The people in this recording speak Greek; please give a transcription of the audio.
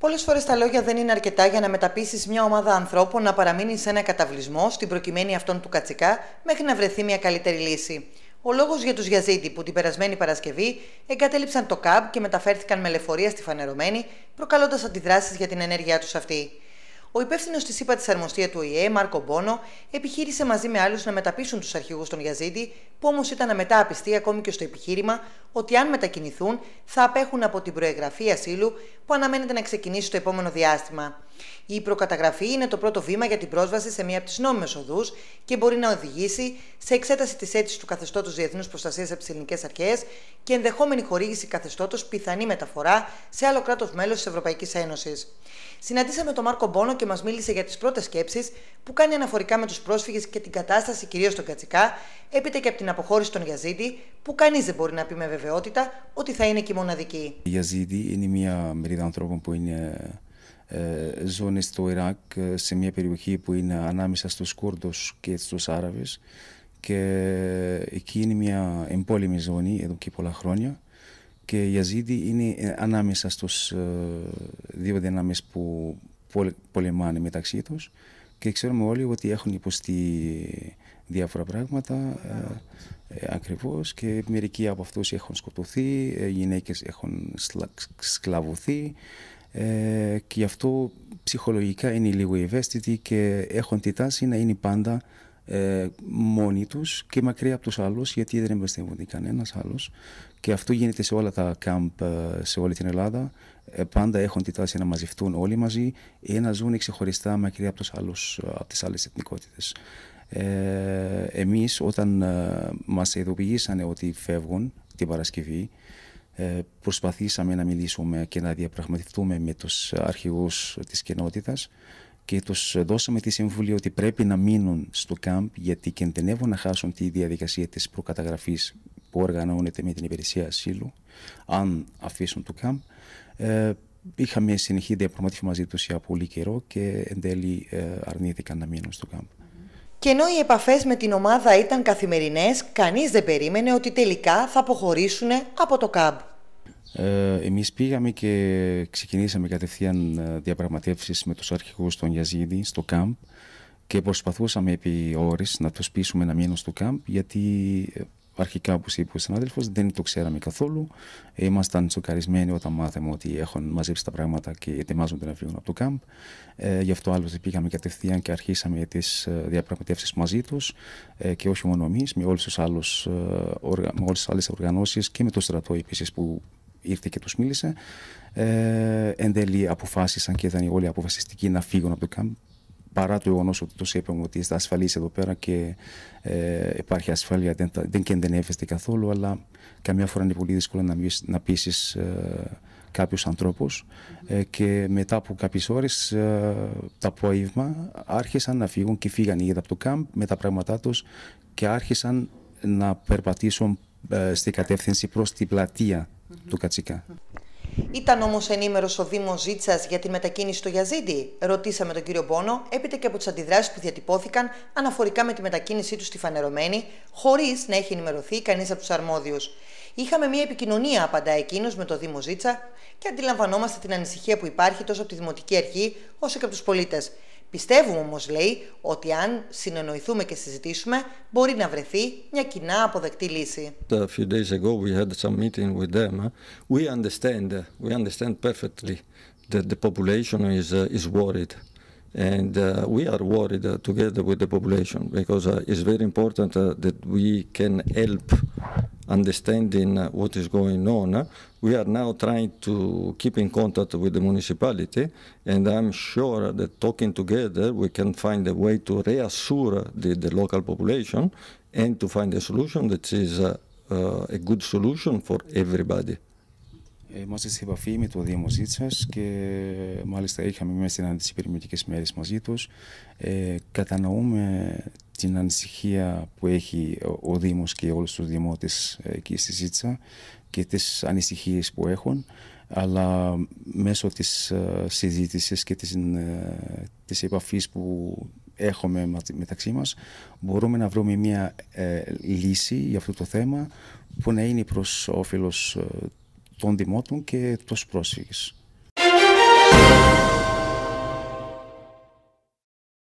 Πολλές φορές τα λόγια δεν είναι αρκετά για να μεταπίσεις μια ομάδα ανθρώπων να παραμείνει σε ένα καταβλισμό, στην προκειμένη αυτών του Κατσικά, μέχρι να βρεθεί μια καλύτερη λύση. Ο λόγος για τους Γιαζίτη που την περασμένη Παρασκευή εγκατέλειψαν το ΚΑΜ και μεταφέρθηκαν με λεωφορεία στη Φανερωμένη, προκαλώντας αντιδράσεις για την ενέργειά τους αυτή. Ο υπεύθυνος της ΥΠΑ της Αρμοστία του ΟΗΕ, Μάρκο Μπόνο, επιχείρησε μαζί με άλλους να μεταπίσουν τους αρχηγούς των Γιαζίδι, που όμως ήταν αμετάπιστοι ακόμη και στο επιχείρημα ότι αν μετακινηθούν θα απέχουν από την προεγγραφή ασύλου που αναμένεται να ξεκινήσει το επόμενο διάστημα. Η προκαταγραφή είναι το πρώτο βήμα για την πρόσβαση σε μία από τις νόμιμες οδούς και μπορεί να οδηγήσει σε εξέταση της αίτησης του καθεστώτος διεθνούς προστασίας από τις ελληνικές αρχές και ενδεχόμενη χορήγηση καθεστώτος πιθανή μεταφορά σε άλλο κράτος μέλος της Ευρωπαϊκής Ένωσης. Συναντήσαμε τον Μάρκο Μπόνο και μας μίλησε για τις πρώτες σκέψεις που κάνει αναφορικά με τους πρόσφυγες και την κατάσταση κυρίως στο Κατσικά, έπειτα και από την αποχώρηση των Γιαζίδη, που κανείς δεν μπορεί να πει με βεβαιότητα ότι θα είναι και η μοναδική. Η Γιαζίδη είναι μια μερίδα ανθρώπων που είναι ε, ζώνη στο Ιράκ, ε, σε μια περιοχή που είναι ανάμεσα στους Κούρδους και στους Άραβες και ε, εκεί είναι μια εμπόλεμη ζώνη εδώ και πολλά χρόνια και οι είναι ανάμεσα στους δύο δυνάμεις που πολεμάνε μεταξύ τους και ξέρουμε όλοι ότι έχουν υποστεί διάφορα πράγματα ε, ε, ακριβώς και μερικοί από αυτούς έχουν σκοτωθεί, οι ε, γυναίκες έχουν σκλαβωθεί και γι' αυτό ψυχολογικά είναι λίγο ευαίσθητοι και έχουν τη τάση να είναι πάντα ε, μόνοι τους και μακριά από τους άλλους, γιατί δεν εμπιστεύονται κανένας άλλος. Και αυτό γίνεται σε όλα τα κάμπ ε, σε όλη την Ελλάδα. Ε, πάντα έχουν την τάση να μαζευτούν όλοι μαζί ή να ζουν ξεχωριστά μακριά από, τους άλλους, ε, από τις άλλες εθνικότητες. Ε, εμείς όταν ε, μας ειδοποιήσανε ότι φεύγουν την Παρασκευή ε, προσπαθήσαμε να μιλήσουμε και να διαπραγματευτούμε με τους αρχηγούς της κοινότητας και τους δώσαμε τη συμβουλή ότι πρέπει να μείνουν στο ΚΑΜΠ γιατί κινδυνεύουν να χάσουν τη διαδικασία της προκαταγραφής που οργανώνεται με την υπηρεσία ασύλου αν αφήσουν το ΚΑΜΠ. Ε, είχαμε συνεχή διαπραγματεύσει μαζί τους για πολύ καιρό και εν τέλει ε, αρνήθηκαν να μείνουν στο ΚΑΜΠ. Και ενώ οι επαφές με την ομάδα ήταν καθημερινές, κανείς δεν περίμενε ότι τελικά θα αποχωρήσουν από το ΚΑΜΠ. Ε, εμείς πήγαμε και ξεκινήσαμε κατευθείαν ε, διαπραγματεύσεις με τους αρχηγούς των Γιαζίδη στο ΚΑΜΠ και προσπαθούσαμε επί ώρες να τους πείσουμε να μείνουν στο ΚΑΜΠ γιατί ε, αρχικά όπως είπε ο συνάδελφος δεν το ξέραμε καθόλου. Ήμασταν σοκαρισμένοι όταν μάθαμε ότι έχουν μαζέψει τα πράγματα και ετοιμάζονται να φύγουν από το ΚΑΜΠ. Ε, γι' αυτό άλλωστε πήγαμε κατευθείαν και αρχίσαμε τις διαπραγματεύσεις μαζί τους και όχι μόνο εμείς με όλες τις άλλες οργανώσεις και με το στρατό επίσης που ήρθε και τους μίλησε. Ε, εν τέλει αποφάσισαν και ήταν όλοι αποφασιστικοί να φύγουν από το camp παρά το γεγονός ότι του είπαμε ότι είστε ασφαλείς εδώ πέρα και ε, υπάρχει ασφάλεια, δεν, δεν κινδυνεύεστε καθόλου, αλλά καμιά φορά είναι πολύ δύσκολο να, να πείσεις ε, κάποιους ανθρώπους. Ε, και μετά από κάποιες ώρες, ε, τα απόγευμα, άρχισαν να φύγουν και φύγαν ήδη από το κάμπ με τα πράγματά τους και άρχισαν να περπατήσουν ε, στην κατεύθυνση προς την πλατεία Κατσίκα. Ήταν όμως ενήμερος ο Δήμος Ζήτσας για τη μετακίνηση του Γιαζίδη, ρωτήσαμε τον κύριο Μπόνο, έπειτα και από τις αντιδράσεις που διατυπώθηκαν αναφορικά με τη μετακίνησή του στη Φανερωμένη, χωρίς να έχει ενημερωθεί κανείς από τους αρμόδιους. Είχαμε μια επικοινωνία, απαντά εκείνος, με το Δήμο Ζήτσα και αντιλαμβανόμαστε την ανησυχία που υπάρχει τόσο από τη Δημοτική Αρχή όσο και από τους πολίτες. Πιστεύουμε όμως, λέει, ότι αν συνεννοηθούμε και συζητήσουμε, μπορεί να βρεθεί μια κοινά αποδεκτή λύση. A few days ago we had some meeting with them. We understand, we understand perfectly that the population is, is worried. And uh, we are worried uh, together with the population because uh, it's very important that we can help understanding what is going on. We are now trying to keep in contact with the municipality, and I'm sure that talking together we can find a way to reassure the, the local population and to find a solution that is uh, a good solution for everybody. Είμαστε σε επαφή με το Δήμο Ζήτσα και μάλιστα είχαμε μέσα τι περιμένικε μέρες μαζί τους. Ε, κατανοούμε την ανησυχία που έχει ο Δήμος και όλους τους δημότες ε, εκεί στη Ζήτσα και τις ανησυχίες που έχουν. Αλλά μέσω της ε, συζήτησης και της ε, επαφής που έχουμε μεταξύ μας μπορούμε να βρούμε μια λύση για αυτό το θέμα που να είναι προς όφελος των δημότων και τους πρόσφυγες.